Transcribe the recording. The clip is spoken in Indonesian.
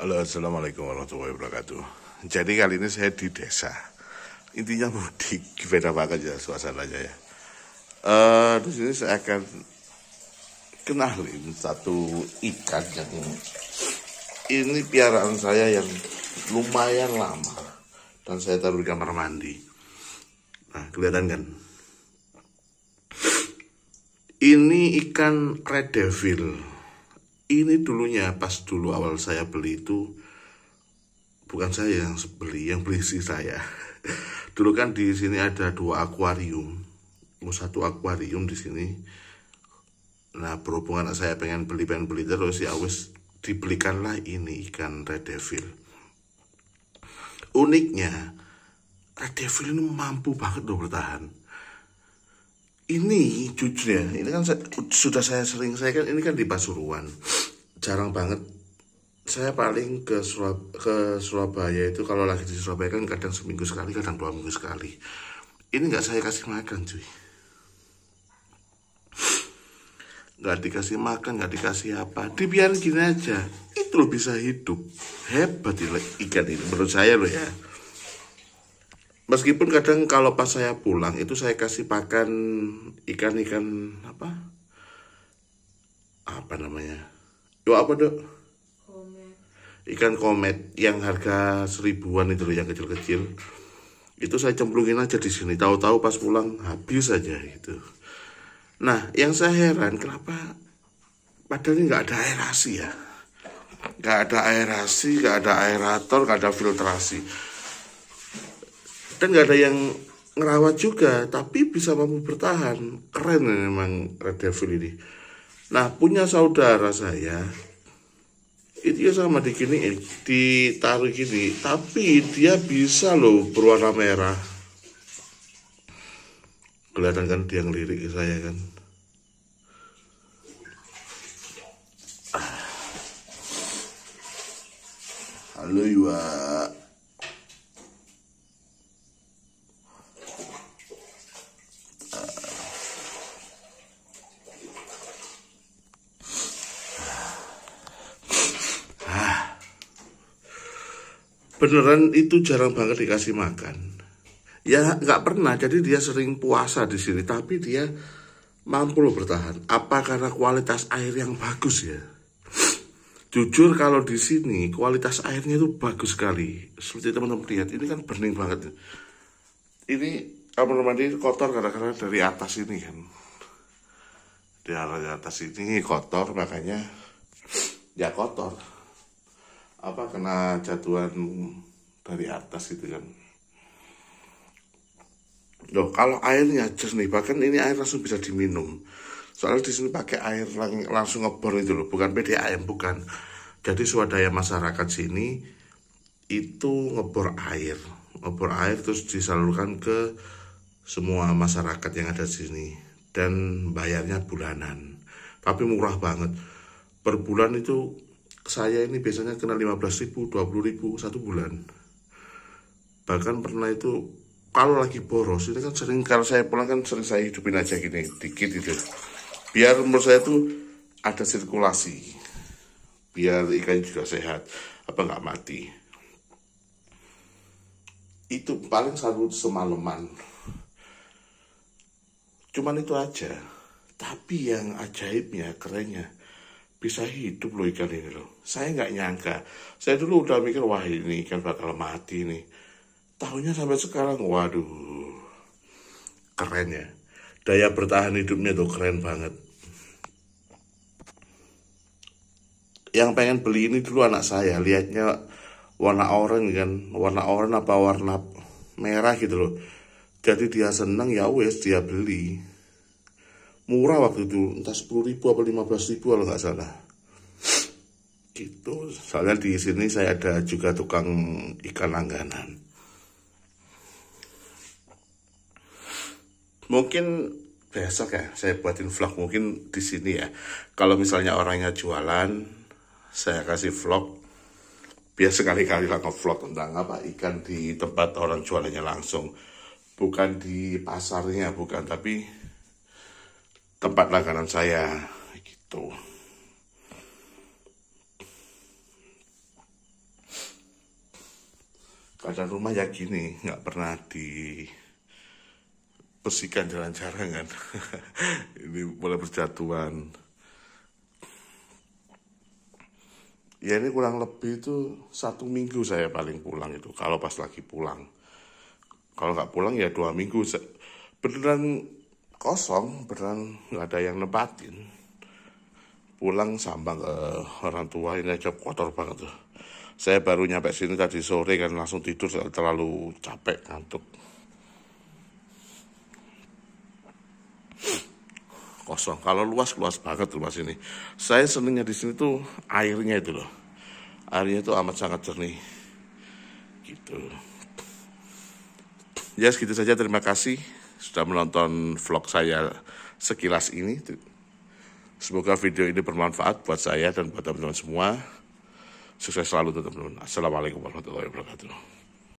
Halo, Assalamualaikum warahmatullahi wabarakatuh. Jadi kali ini saya di desa. Intinya mudik, beda banget ya suasananya ya. Uh, di sini saya akan kenalin satu ikan yang ini piaraan saya yang lumayan lama dan saya taruh di kamar mandi. Nah, kelihatan kan? Ini ikan red devil ini dulunya pas dulu awal saya beli itu bukan saya yang beli yang beli si saya dulu kan di sini ada dua akuarium satu akuarium di sini nah berhubung anak saya pengen beli pengen beli terus ya wes dibelikanlah ini ikan red devil uniknya red devil ini mampu banget loh bertahan ini jujur ya, ini kan saya, sudah saya sering saya kan ini kan di Pasuruan jarang banget saya paling ke Surab ke Surabaya itu kalau lagi di Surabaya kan kadang seminggu sekali kadang dua minggu sekali ini nggak saya kasih makan cuy nggak dikasih makan nggak dikasih apa dibiarin gini aja itu lo bisa hidup hebat ikan ini menurut saya lo ya meskipun kadang kalau pas saya pulang itu saya kasih pakan ikan-ikan apa apa namanya Doa apa dok? Komet. Ikan komet yang harga seribuan itu loh yang kecil-kecil. Itu saya cemplungin aja di sini. Tahu-tahu pas pulang habis aja gitu. Nah, yang saya heran kenapa padahal ini nggak ada aerasi ya. Nggak ada aerasi, nggak ada aerator, nggak ada filtrasi. Dan nggak ada yang ngerawat juga, tapi bisa mampu bertahan. Keren memang Red Devil ini. Nah punya saudara saya itu ya sama gini, eh, ditaruh gini, tapi dia bisa loh berwarna merah. Kelihatan kan dia ngelirik saya kan. Ah. Halo Iwa. beneran itu jarang banget dikasih makan ya nggak pernah jadi dia sering puasa di sini tapi dia mampu loh bertahan apa karena kualitas air yang bagus ya jujur kalau di sini kualitas airnya itu bagus sekali seperti teman-teman lihat ini kan bening banget ini apa namanya kotor karena dari atas ini kan di atas ini kotor makanya ya kotor apa kena jatuhan dari atas gitu kan loh kalau airnya jernih bahkan ini air langsung bisa diminum soalnya di sini pakai air lang langsung ngebor itu loh bukan PDAM bukan jadi swadaya masyarakat sini itu ngebor air ngebor air terus disalurkan ke semua masyarakat yang ada di sini dan bayarnya bulanan tapi murah banget per bulan itu saya ini biasanya kena 15 ribu, 20 ribu satu bulan. Bahkan pernah itu kalau lagi boros ini kan sering kalau saya pulang kan sering saya hidupin aja gini dikit itu. Biar menurut saya itu ada sirkulasi. Biar ikan juga sehat, apa nggak mati. Itu paling satu semalaman. Cuman itu aja. Tapi yang ajaibnya, kerennya, bisa hidup loh ikan ini loh. Saya nggak nyangka. Saya dulu udah mikir, wah ini ikan bakal mati nih. Tahunya sampai sekarang, waduh. Keren ya. Daya bertahan hidupnya tuh keren banget. Yang pengen beli ini dulu anak saya. Lihatnya warna oranye kan. Warna oranye apa warna merah gitu loh. Jadi dia seneng ya wes dia beli murah waktu itu entah sepuluh ribu apa belas ribu kalau nggak salah gitu soalnya di sini saya ada juga tukang ikan langganan mungkin besok ya saya buatin vlog mungkin di sini ya kalau misalnya orangnya jualan saya kasih vlog Biasa sekali-kali lah vlog tentang apa ikan di tempat orang jualannya langsung bukan di pasarnya bukan tapi tempat langganan saya gitu keadaan rumah ya gini nggak pernah di bersihkan jalan jarang kan ini boleh berjatuhan ya ini kurang lebih itu satu minggu saya paling pulang itu kalau pas lagi pulang kalau nggak pulang ya dua minggu beneran kosong beneran nggak ada yang nebatin pulang sambang ke orang tua ini aja kotor banget tuh saya baru nyampe sini tadi sore kan langsung tidur terlalu capek ngantuk kosong kalau luas luas banget luas sini saya senengnya di sini tuh airnya itu loh airnya itu amat sangat jernih gitu ya yes, segitu saja terima kasih sudah menonton vlog saya sekilas ini. Semoga video ini bermanfaat buat saya dan buat teman-teman semua. Sukses selalu teman-teman. Assalamualaikum warahmatullahi wabarakatuh.